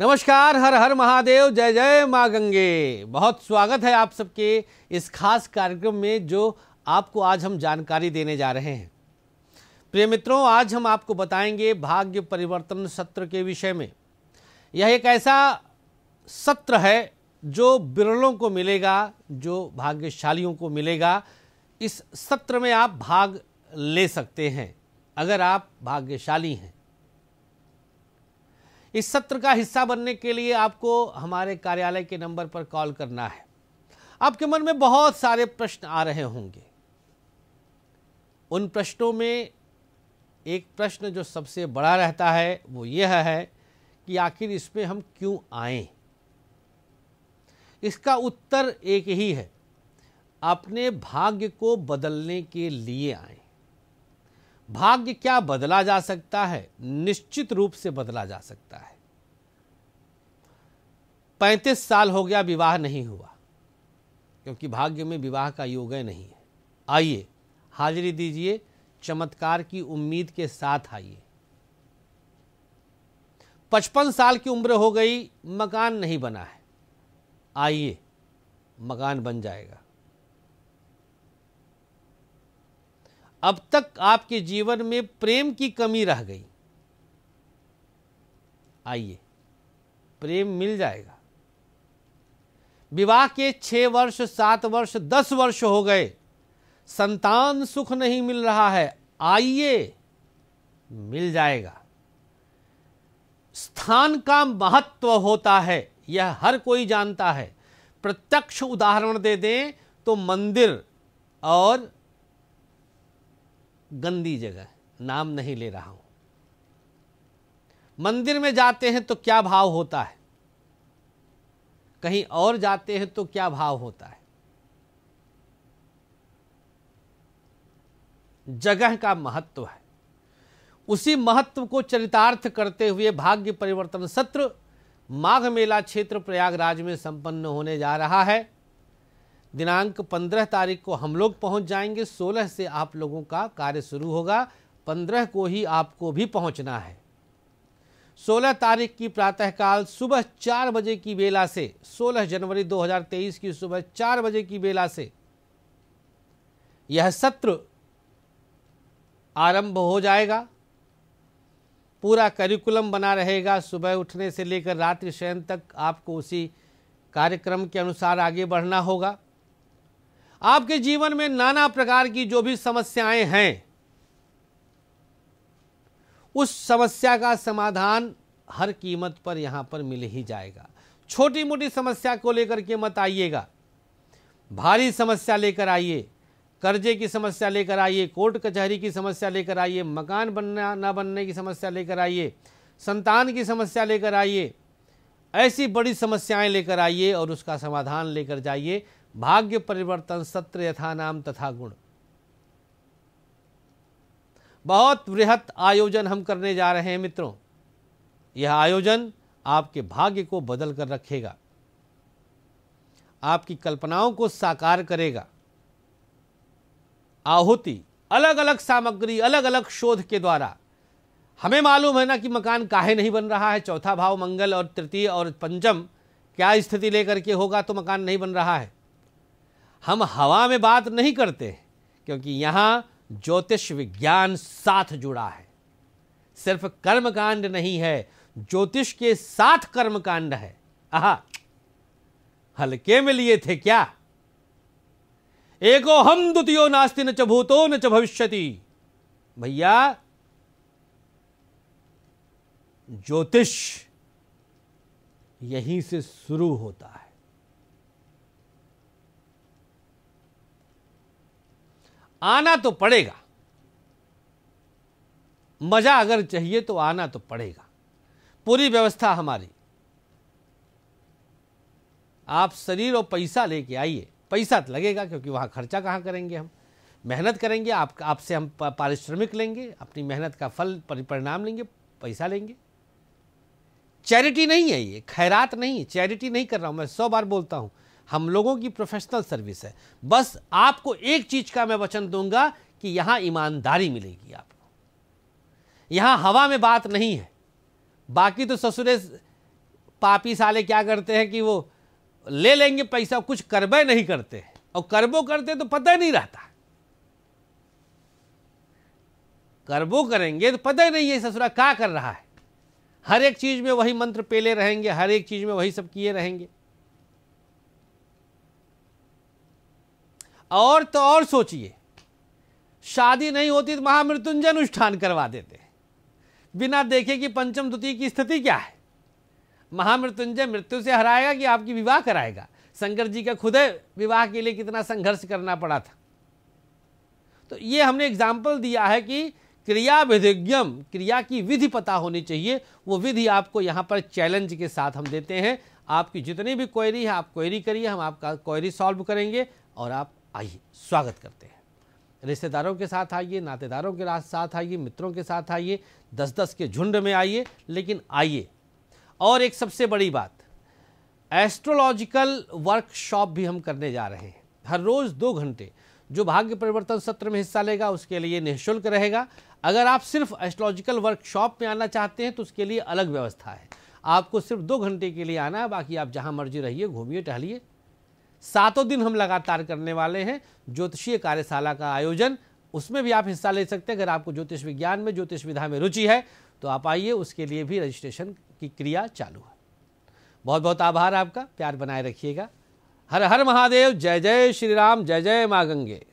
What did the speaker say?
नमस्कार हर हर महादेव जय जय माँ गंगे बहुत स्वागत है आप सबके इस खास कार्यक्रम में जो आपको आज हम जानकारी देने जा रहे हैं प्रिय मित्रों आज हम आपको बताएंगे भाग्य परिवर्तन सत्र के विषय में यह एक ऐसा सत्र है जो बिरलों को मिलेगा जो भाग्यशालियों को मिलेगा इस सत्र में आप भाग ले सकते हैं अगर आप भाग्यशाली हैं इस सत्र का हिस्सा बनने के लिए आपको हमारे कार्यालय के नंबर पर कॉल करना है आपके मन में बहुत सारे प्रश्न आ रहे होंगे उन प्रश्नों में एक प्रश्न जो सबसे बड़ा रहता है वो यह है कि आखिर इसमें हम क्यों आए इसका उत्तर एक ही है अपने भाग्य को बदलने के लिए आए भाग्य क्या बदला जा सकता है निश्चित रूप से बदला जा सकता है पैंतीस साल हो गया विवाह नहीं हुआ क्योंकि भाग्य में विवाह का योग नहीं है आइए हाजिरी दीजिए चमत्कार की उम्मीद के साथ आइए पचपन साल की उम्र हो गई मकान नहीं बना है आइए मकान बन जाएगा अब तक आपके जीवन में प्रेम की कमी रह गई आइए प्रेम मिल जाएगा विवाह के छह वर्ष सात वर्ष दस वर्ष हो गए संतान सुख नहीं मिल रहा है आइए मिल जाएगा स्थान का महत्व होता है यह हर कोई जानता है प्रत्यक्ष उदाहरण दे दें तो मंदिर और गंदी जगह नाम नहीं ले रहा हूं मंदिर में जाते हैं तो क्या भाव होता है कहीं और जाते हैं तो क्या भाव होता है जगह का महत्व है उसी महत्व को चरितार्थ करते हुए भाग्य परिवर्तन सत्र माघ मेला क्षेत्र प्रयागराज में संपन्न होने जा रहा है दिनांक 15 तारीख को हम लोग पहुंच जाएंगे 16 से आप लोगों का कार्य शुरू होगा 15 को ही आपको भी पहुंचना है 16 तारीख की प्रातःकाल सुबह चार बजे की बेला से 16 जनवरी 2023 की सुबह चार बजे की बेला से यह सत्र आरंभ हो जाएगा पूरा करिकुलम बना रहेगा सुबह उठने से लेकर रात्रि शयन तक आपको उसी कार्यक्रम के अनुसार आगे बढ़ना होगा आपके जीवन में नाना प्रकार की जो भी समस्याएं हैं उस समस्या का समाधान हर कीमत पर यहाँ पर मिल ही जाएगा छोटी मोटी समस्या को लेकर के मत आइएगा भारी समस्या लेकर आइए कर्जे की समस्या लेकर आइए कोर्ट कचहरी की समस्या लेकर आइए मकान बनना ना बनने की समस्या लेकर आइए संतान की समस्या लेकर आइए ऐसी बड़ी समस्याएं लेकर आइए और उसका समाधान लेकर जाइए भाग्य परिवर्तन सत्र यथा नाम तथा गुण बहुत वृहत आयोजन हम करने जा रहे हैं मित्रों यह आयोजन आपके भाग्य को बदल कर रखेगा आपकी कल्पनाओं को साकार करेगा आहुति अलग अलग सामग्री अलग अलग शोध के द्वारा हमें मालूम है ना कि मकान काहे नहीं बन रहा है चौथा भाव मंगल और तृतीय और पंचम क्या स्थिति लेकर के होगा तो मकान नहीं बन रहा है हम हवा में बात नहीं करते क्योंकि यहां ज्योतिष विज्ञान साथ जुड़ा है सिर्फ कर्मकांड नहीं है ज्योतिष के साथ कर्मकांड है आह हल्के में लिए थे क्या एको हम द्वितीय नास्ति न च भूतो न च भविष्यति भैया ज्योतिष यहीं से शुरू होता है आना तो पड़ेगा मजा अगर चाहिए तो आना तो पड़ेगा पूरी व्यवस्था हमारी आप शरीर और पैसा लेके आइए पैसा तो लगेगा क्योंकि वहां खर्चा कहां करेंगे हम मेहनत करेंगे आप आपसे हम पारिश्रमिक लेंगे अपनी मेहनत का फल परिणाम लेंगे पैसा लेंगे चैरिटी नहीं है ये खैरात नहीं है चैरिटी नहीं कर रहा हूँ मैं सौ बार बोलता हूँ हम लोगों की प्रोफेशनल सर्विस है बस आपको एक चीज़ का मैं वचन दूंगा कि यहां ईमानदारी मिलेगी आपको यहां हवा में बात नहीं है बाकी तो ससुरे पापी साले क्या करते हैं कि वो ले लेंगे पैसा कुछ करबे नहीं करते और करबो करते तो पता ही नहीं रहता करबो करेंगे तो पता ही नहीं है ससुरा क्या कर रहा है हर एक चीज़ में वही मंत्र पेले रहेंगे हर एक चीज़ में वही सब किए रहेंगे और तो और सोचिए शादी नहीं होती तो महामृत्युंजय अनुष्ठान करवा देते बिना देखे कि पंचम द्वितीय की स्थिति क्या है महामृत्युंजय मृत्यु से हराएगा कि आपकी विवाह कराएगा शंकर जी का खुद विवाह के लिए कितना संघर्ष करना पड़ा था तो ये हमने एग्जाम्पल दिया है कि क्रिया विधिज्ञम क्रिया की विधि पता होनी चाहिए वो विधि आपको यहाँ पर चैलेंज के साथ हम देते हैं आपकी जितनी भी क्वेरी है आप क्वेरी करिए हम आपका क्वेरी सॉल्व करेंगे और आप आइए स्वागत करते हैं रिश्तेदारों के साथ आइए नातेदारों के साथ आइए मित्रों के साथ आइए दस दस के झुंड में आइए लेकिन आइए और एक सबसे बड़ी बात एस्ट्रोलॉजिकल वर्कशॉप भी हम करने जा रहे हैं हर रोज़ दो घंटे जो भाग्य परिवर्तन सत्र में हिस्सा लेगा उसके लिए निःशुल्क रहेगा अगर आप सिर्फ एस्ट्रोलॉजिकल वर्कशॉप में आना चाहते हैं तो उसके लिए अलग व्यवस्था है आपको सिर्फ दो घंटे के लिए आना है बाकी आप जहाँ मर्जी रहिए घूमिए टहलिए सातों दिन हम लगातार करने वाले हैं ज्योतिषीय कार्यशाला का आयोजन उसमें भी आप हिस्सा ले सकते हैं अगर आपको ज्योतिष विज्ञान में ज्योतिष विधा में रुचि है तो आप आइए उसके लिए भी रजिस्ट्रेशन की क्रिया चालू है बहुत बहुत आभार आपका प्यार बनाए रखिएगा हर हर महादेव जय जय श्री राम जय जय माँ गंगे